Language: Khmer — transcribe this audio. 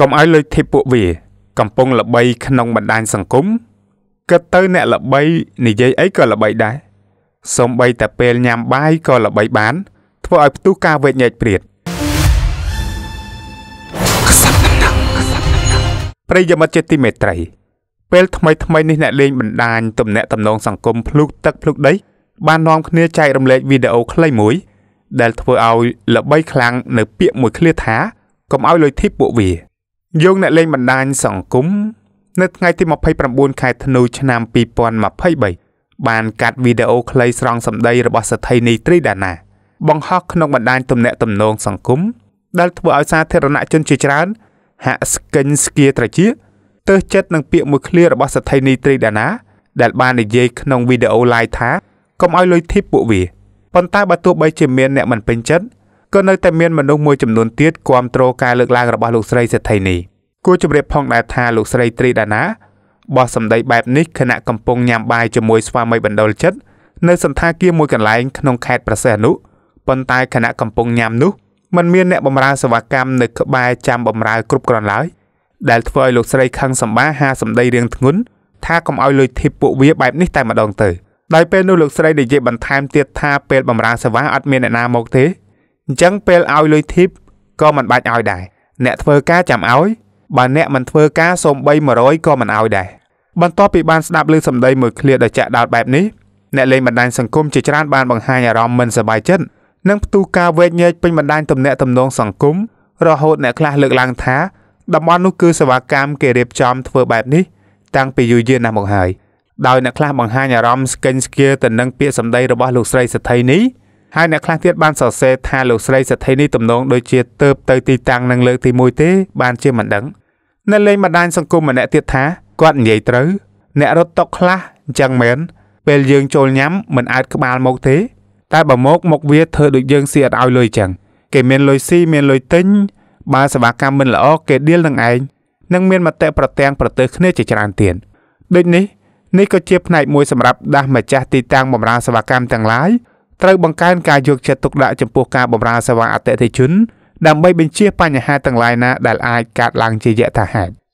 កុំឲ្យលុយធីពួកវា កំពុងល្បីក្នុងបណ្ដាញសង្គមគិតទៅអ្នកល្បីនិយាយអីក៏ល្បីដែរសំបីតែពេលញ៉ាំបាយក៏ល្បីបាន ធ្វើឲ្យផ្ទុះការវេជ្ជញែកព្រាតប្រិយមិត្តជាទីមេត្រី ពេលថ្មីថ្មីនេះអ្នកលេងបណ្ដាញទំនាក់ទំនងសង្គមភ្លុកទឹកភ្លុកដី បាននាំគ្នាចែករំលែកវីដេអូខ្លីមួយ ដែលធ្វើឲ្យល្បីខ្លាំងនៅពាក្យមួយឃ្លាថាកុំឲ្យលុយធីបពួកវាយោងអ្នកលេងបណ្ដាញសង្គមនៅថ្ងៃទី29ខែធ្នូឆ្នាំ2023បានកាត់វីដេអូខ្លីស្រង់សម្ដីរបស់ស្ត្រីនីត្រីដាណា បង្ហោះក្នុងបណ្ដាញទំនាក់ទំនងសង្គមដែលធ្វើឲ្យសាធារណជនជាច្រើន ហាក់ស្គិញស្គាត្រជាទើសចិត្តនឹងពាក្យមួយឃ្លារបស់ស្ត្រីនីត្រីដាណាដែលបាននិយាយក្នុងវីដេអូ live ថាកុំឲ្យលុយធីបពួកវាប៉ុន្តែបើទោះបីជាមានអ្នកមិនពេញចិត្តក៏នៅតែមានមនុស្សមួយចំនួនទៀតគាំទ្រការលើកឡើងរបស់លោកស្រីសេដ្ឋីនេះគួរជម្រាបផង ដែរថាលោកស្រីត្រីដាណាបោះសម្ដីបែបនេះខណៈកំពុងញ៉ាំបាយជាមួយស្វាមីបណ្ដុលចិត្តនៅសន្តាគារមួយកន្លែងក្នុងខេត្តប្រសេះនុប៉ុន្តែខណៈកំពុងញ៉ាំនោះมันមានអ្នកបម្រើសេវាកម្មនៅក្បែរចាំបម្រើគ្រប់គ្រាន់ឡើយដែលធ្វើឲ្យលោកស្រីខឹងសម្បាហាសម្ដីរៀងធ្ងន់ថាកុំឲ្យលុយធីបពួកវាបែបនេះតែម្ដងទៅដោយពេលនោះលោកស្រីនិយាយបន្ថែមទៀតថាពេលបម្រើសេវាអត់មានអ្នកណាមកទេអញ្ចឹងពេលឲ្យលុយធីបក៏មិនបាច់ឲ្យដែរអ្នកធ្វើការចាំឲ្យបើអ្នកមិនធ្វើការសូម្បី100ក៏មិនឲ្យដែរបន្ទាប់ពីបានស្ដាប់លើសម្ដីមួយឃ្លាដ៏ចាក់ដោតបែបនេះអ្នកលេងបណ្ដាញសង្គមជាច្រើនបានបង្ហាញអារម្មណ៍មិនសប្បាយចិត្តនិងផ្ទុះការវែកញែកពេញបណ្ដាញទំនាក់ទំនងសង្គមរហូតអ្នកខ្លះលើកឡើងថាតំបន់នោះគឺសេវាកម្មគេរៀបចំធ្វើបែបនេះតាំងពីយូរយារណាស់មកហើយដោយអ្នកខ្លះបង្ហាញអារម្មណ៍ស្កេញស្គាល់ទៅនឹងពាក្យសម្ដីរបស់លោកស្រីសិទ្ធីនេះហើយអ្នកខ្លះទៀតបានសរសេរថាលោកស្រីសទ្ធីនេះទំនងដូចជាទៅទៅទីតាំងនឹងលើកទី1ទេបានជាមិនដឹងនៅលេងបណ្ដាញសង្គមម្នាក់ទៀតថាគាត់និយាយត្រូវអ្នករត់តុកខ្លះអញ្ចឹងមែនពេលយើងចូលញ៉ាំមិនអាចក្បាលមកទេតែបើមកមកវាធ្វើដូចយើងស៊ីអត់ឲ្យលុយអញ្ចឹងគេមានលុយស៊ីមានលុយទិញបើសេវាកម្មមិនល្អគេដៀលនឹងឯងនិងមានមតិប្រទាំងប្រទើសគ្នាជាច្រើនទៀតដូចនេះនេះក៏ជាផ្នែកមួយសម្រាប់ដាស់ម្ចាស់ទីតាំងបម្រើសេវាកម្មទាំងឡាយត្រូវបង្កើនការយកចិត្តទុកដាក់ចំពោះការបម្រើសេវាអតិថិជន ដើម្បីបញ្ជៀសបញ្ហាទាំងឡាយណាដែលអាចកើតឡើងជាយថាហេតុ។